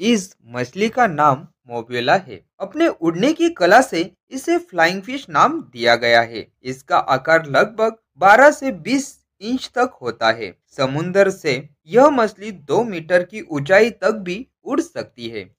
इस मछली का नाम मोबेला है अपने उड़ने की कला से इसे फ्लाइंग फिश नाम दिया गया है इसका आकार लगभग 12 से 20 इंच तक होता है समुन्दर से यह मछली दो मीटर की ऊंचाई तक भी उड़ सकती है